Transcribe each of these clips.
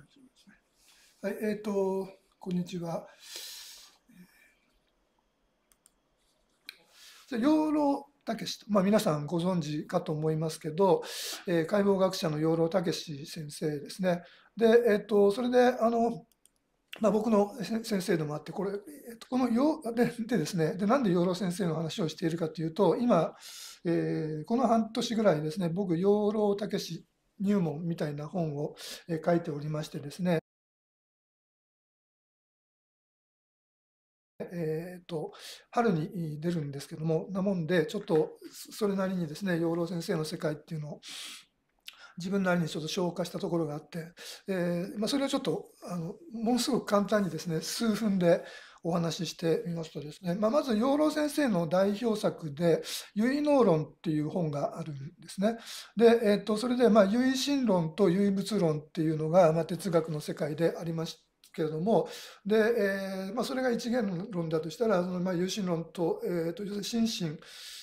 ですね。はい、えっ、ー、と、こんにちは。養老武史まあ、皆さんご存知かと思いますけど、えー、解剖学者の養老けし先生ですね。で、えっ、ー、と、それで、あの、まあ、僕の先生でもあって、これ、このよででですねで、なんで養老先生の話をしているかというと、今、えー、この半年ぐらいですね、僕、養老けし入門みたいな本を書いておりましてですね、えーと、春に出るんですけどもなもんでちょっとそれなりにですね養老先生の世界っていうのを自分なりにちょっと消化したところがあって、えー、まあ、それをちょっとあのものすごく簡単にですね数分でお話ししてみますとですね、まあ、まず養老先生の代表作で「結納論」っていう本があるんですね。で、えー、とそれで、まあ、心論と結物論っていうのが、まあ、哲学の世界でありましてけれどもで、えーまあ、それが一元論だとしたらその、まあ、有心論と,、えーと、心身、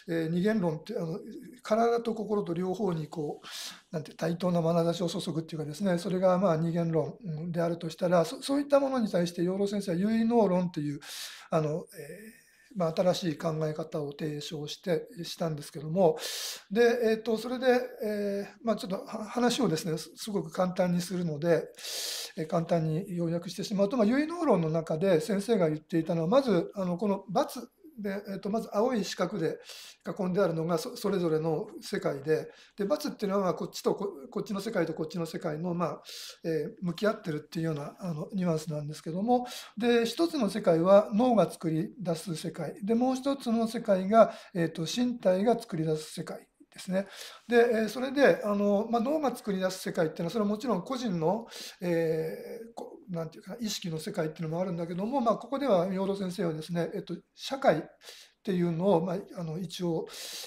えー、二元論ってあの体と心と両方にこうなんて対等な眼差しを注ぐっていうかですねそれがまあ二元論であるとしたらそそういったものに対して養老先生は唯能論というあの、えーまあ、新しい考え方を提唱してしたんですけどもで、えーと、それで、えー、まあ、ちょっと話をですねすごく簡単にするので、えー、簡単に要約してしまうと、まあ、結納論の中で先生が言っていたのはまずあのこの罰で、えー、とまず青い四角で囲んであるのがそれぞれの世界でで×っていうのはこっちとこっちの世界とこっちの世界の、まあえー、向き合ってるっていうようなあのニュアンスなんですけどもで一つの世界は脳が作り出す世界でもう一つの世界が、えー、と身体が作り出す世界ですね。で、それで、あの、まあ、脳が作り出す世界っていうのは、それはもちろん個人の、えー、なんていうかな、意識の世界っていうのもあるんだけども、まあ、ここでは、明堂先生はですね、えっと、社会っていうのを、まあ、あの、一応、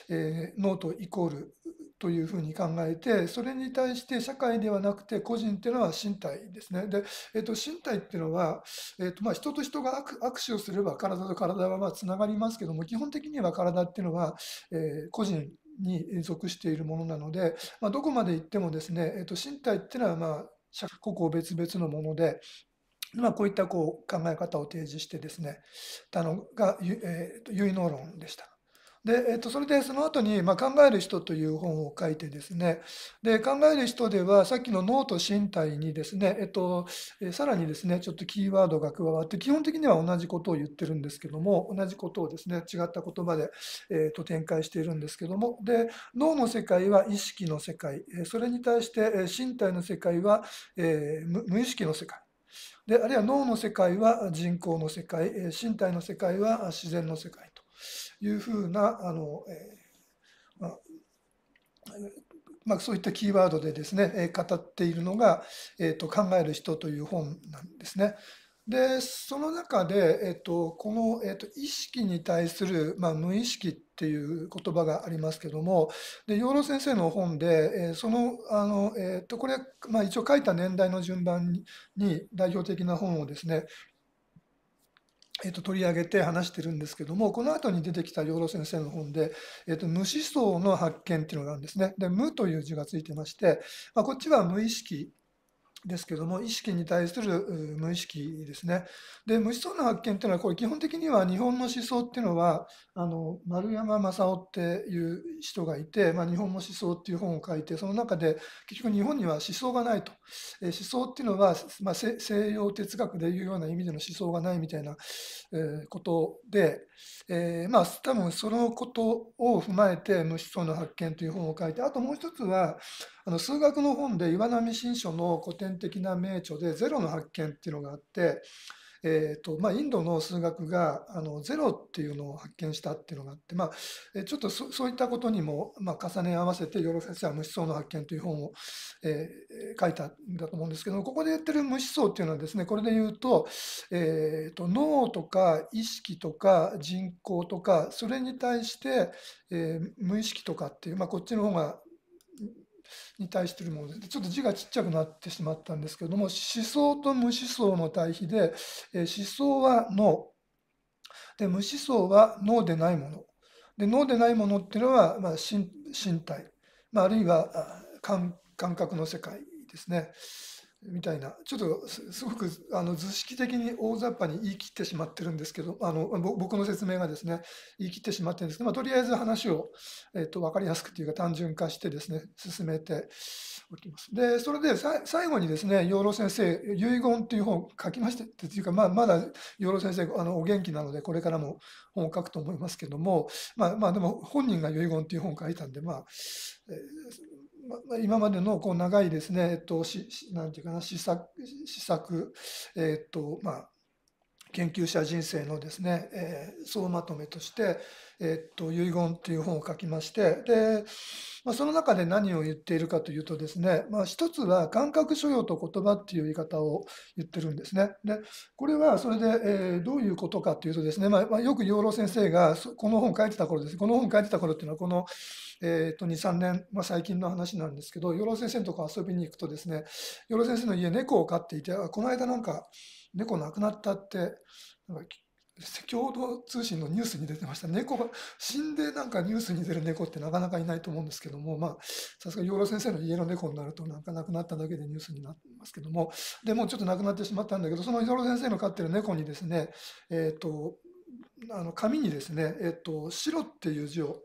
えー、脳とイコール、というふうに考えてそれに対して社会ではなくて個人っていうのは身体ですねで、えっと、身体っていうのは、えっと、まあ人と人が握手をすれば体と体はまつながりますけども基本的には体っていうのは、えー、個人に属しているものなので、まあ、どこまで行ってもですね、えー、と身体っていうのは、まあ、個を別々のもので、まあ、こういったこう考え方を提示してですね、たのが、えー、と結納論でした。で、えっと、それでその後に、まあ、考える人という本を書いてですね、で、考える人では、さっきの脳と身体にですね、えっと、えさらにですね、ちょっとキーワードが加わって、基本的には同じことを言ってるんですけども、同じことをですね、違った言葉で、えっと、展開しているんですけども、で、脳の世界は意識の世界、それに対して、身体の世界は、えー、無意識の世界。であるいは脳の世界は人工の世界身体の世界は自然の世界と。いうふうなあの、えー、まあまあ、そういったキーワードでですね語っているのが「えーと、考える人」という本なんですね。でその中で、えっと、この、えっと、意識に対する、まあ、無意識っていう言葉がありますけどもで養老先生の本で、えー、そのあの、えっとこれ、まあ、一応書いた年代の順番に代表的な本をですねえー、と取り上げて話してるんですけどもこの後に出てきた養老先生の本で、えー、と無思想の発見っていうのがあるんですね。で無という字がついてまして、まあ、こっちは無意識ですけども意識に対する無意識ですね。で無思想の発見っていうのはこれ基本的には日本の思想っていうのはあの丸山正夫っていう人がいて「まあ、日本の思想」っていう本を書いてその中で結局日本には思想がないと、え思想っていうのは、まあ、西洋哲学でいうような意味での思想がないみたいな、えことで、えー、まあ多分そのことを踏まえて「無思想の発見」という本を書いてあともう一つはの数学の本で岩波新書の古典的な名著で「ゼロの発見」っていうのがあって、えーとまあ、インドの数学があのゼロっていうのを発見したっていうのがあって、まあ、ちょっとそういったことにも、まあ、重ね合わせて「ヨロ先生は無思想の発見」という本を、えー、書いたんだと思うんですけどここで言ってる無思想っていうのはですねこれで言うと,、えーと、と脳とか意識とか人口とかそれに対して、えー、無意識とかっていう、まあ、こっちの方がに対してるものでちょっと字がちっちゃくなってしまったんですけれども思想と無思想の対比で、え思想は脳で無思想は脳でないもので脳でないものっていうのは、まあ、身体、まあ、あるいは感覚の世界ですね。みたいな、ちょっとすごくあの図式的に大雑把に言い切ってしまってるんですけど、あの僕の説明がですね、言い切ってしまってるんですけど、まあ、とりあえず話を、えっ、ー、と分かりやすくというか単純化してですね、進めておきます。で、それで最後にですね、養老先生、遺言っていう本を書きましてっていうか、まあ、まだ養老先生あのお元気なので、これからも本を書くと思いますけども、まあ、まあ、でも本人が遺言っていう本を書いたんで、まあ、えー今までのこう長いですね、えっと、しなんていうかな、試作、試作、えっと、まあ、研究者人生のですね、えー、総まとめとして、えっと、遺言っていう本を書きまして、で、まあ、その中で何を言っているかというとですね、まあ、一つは感覚所要と言葉っていう言い方を言ってるんですね。で、これはそれで、えー、どういうことかというとですね、まあ、まあ、よく養老先生がこの本書いてた頃です。この本書いてた頃っていうのは、この、えー、と2、3年、まあ、最近の話なんですけど、養老先生のとこ遊びに行くとですね、養老先生の家、猫を飼っていて、この間なんか、猫亡くなったって、共同通信のニュースに出てました。猫が、死んでなんかニュースに出る猫ってなかなかいないと思うんですけども、まあ、さすが養老先生の家の猫になるとなんか亡くなっただけでニュースになってますけども、でもちょっと亡くなってしまったんだけど、その養老先生の飼ってる猫にですね、えっ、ー、と、あの紙にですね、えっ、ー、と、白っていう字を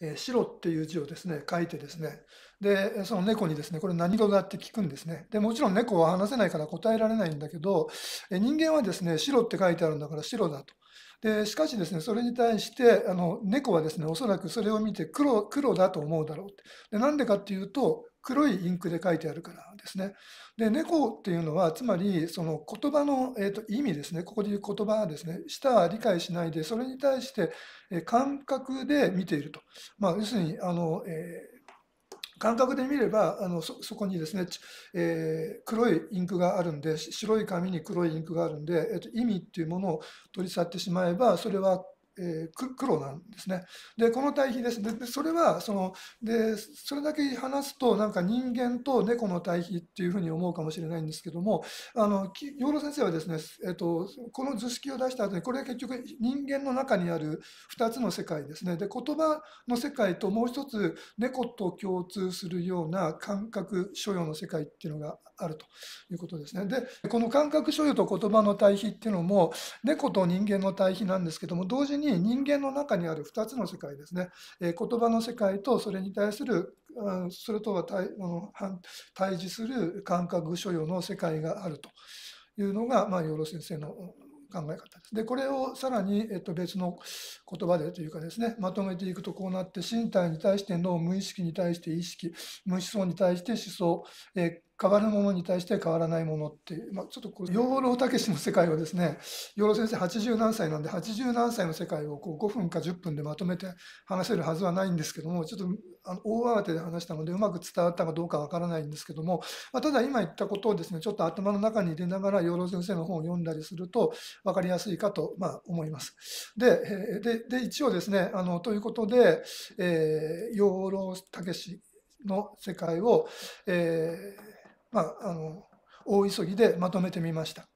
えー、白っていう字をですね書いてですねでその猫にですねこれ何色だって聞くんですねでもちろん猫は話せないから答えられないんだけど、え人間はですね白って書いてあるんだから白だと。でしかしですねそれに対してあの猫はですねおそらくそれを見て黒黒だと思うだろうでなんでかっていうと黒いインクで書いてあるからですね。で、猫っていうのは、つまりその言葉の、えー、と意味ですね、ここで言う言葉ですね、舌は理解しないで、それに対して、え感覚で見ていると。まあ、要するに、あの、えー感覚で見ればあのそこにですね、えー、黒いインクがあるんで白い紙に黒いインクがあるんで、えっと、意味っていうものを取り去ってしまえばそれはえー、黒なんですね。でこの対比ですでそれはそのでそれだけ話すとなんか人間と猫の対比っていうふうに思うかもしれないんですけどもあの養老先生はですね、えーと、とこの図式を出した後にこれは結局人間の中にある2つの世界ですねで言葉の世界ともう一つ猫と共通するような感覚所要の世界っていうのがあるということですね。でこの感覚所有と言葉の対比っていうのも猫と人間の対比なんですけども同時に人間の中にある2つの世界ですね、えー、言葉の世界とそれに対するそれとは対対峙する感覚所有の世界があるというのが、まあ、養老先生の考え方です。でこれをさらに、えっと、別の言葉でというかですねまとめていくとこうなって身体に対して脳無意識に対して意識無思想に対して思想、え変わるものに対して変わらないものって、まあ、ちょっと養老武の世界をですね養老先生80何歳なんで80何歳の世界をこう5分か10分でまとめて話せるはずはないんですけどもちょっとあの大慌てで話したのでうまく伝わったかどうかわからないんですけども、まあ、ただ今言ったことをですねちょっと頭の中に入れながら養老先生の本を読んだりすると分かりやすいかと、まあ、思います。ででで一応ですねあのということで、えー、養老武の世界を、えーまあ、あの大急ぎでまとめてみました。